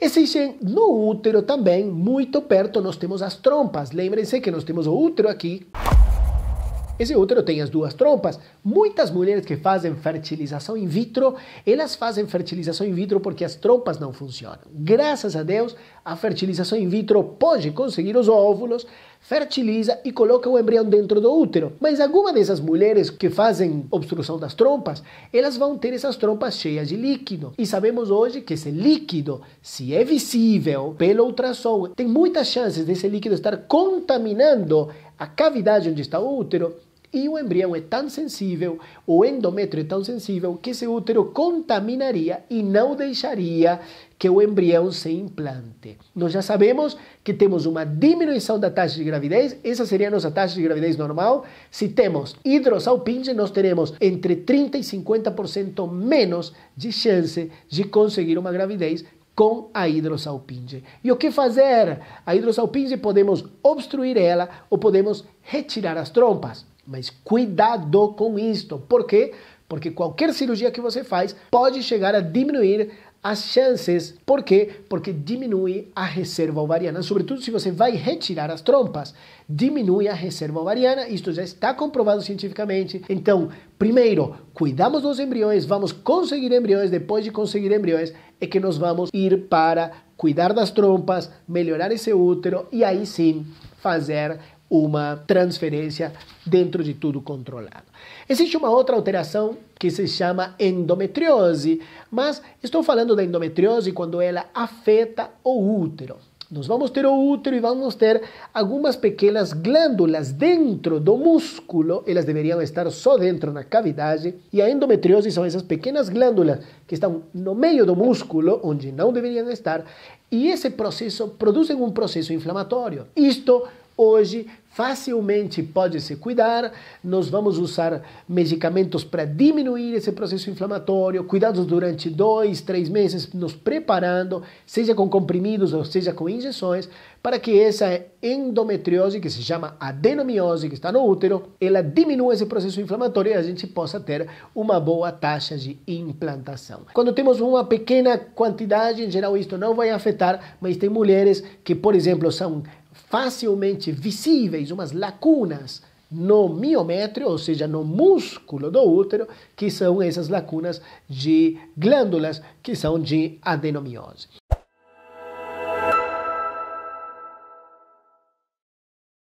Existem no útero também, muito perto, nós temos as trompas. Lembrem-se que nós temos o útero aqui. Esse útero tem as duas trompas. Muitas mulheres que fazem fertilização in vitro, elas fazem fertilização in vitro porque as trompas não funcionam. Graças a Deus, a fertilização in vitro pode conseguir os óvulos, fertiliza e coloca o embrião dentro do útero. Mas alguma dessas mulheres que fazem obstrução das trompas, elas vão ter essas trompas cheias de líquido. E sabemos hoje que esse líquido, se é visível pelo ultrassom, tem muitas chances desse líquido estar contaminando a cavidade onde está o útero e o embrião é tão sensível, o endométrio é tão sensível, que esse útero contaminaria e não deixaria que o embrião se implante. Nós já sabemos que temos uma diminuição da taxa de gravidez, essa seria a nossa taxa de gravidez normal. Se temos hidrosalpinge, nós teremos entre 30% e 50% menos de chance de conseguir uma gravidez com a hidrosalpinge. E o que fazer? A hidrosalpinge podemos obstruir ela ou podemos retirar as trompas. Mas cuidado com isto. Por quê? Porque qualquer cirurgia que você faz pode chegar a diminuir as chances. Por quê? Porque diminui a reserva ovariana, sobretudo se você vai retirar as trompas. Diminui a reserva ovariana, isto já está comprovado cientificamente. Então, primeiro, cuidamos dos embriões, vamos conseguir embriões, depois de conseguir embriões, é que nós vamos ir para cuidar das trompas, melhorar esse útero e aí sim fazer uma transferência dentro de tudo controlado. Existe uma outra alteração que se chama endometriose, mas estou falando da endometriose quando ela afeta o útero. Nós vamos ter o útero e vamos ter algumas pequenas glândulas dentro do músculo, elas deveriam estar só dentro na cavidade, e a endometriose são essas pequenas glândulas que estão no meio do músculo, onde não deveriam estar, e esse processo produzem um processo inflamatório. Isto hoje facilmente pode se cuidar. Nós vamos usar medicamentos para diminuir esse processo inflamatório, cuidados durante dois, três meses, nos preparando, seja com comprimidos ou seja com injeções, para que essa endometriose, que se chama adenomiose, que está no útero, ela diminua esse processo inflamatório e a gente possa ter uma boa taxa de implantação. Quando temos uma pequena quantidade, em geral, isto não vai afetar, mas tem mulheres que, por exemplo, são facilmente visíveis umas lacunas no miométrio, ou seja, no músculo do útero, que são essas lacunas de glândulas que são de adenomiose.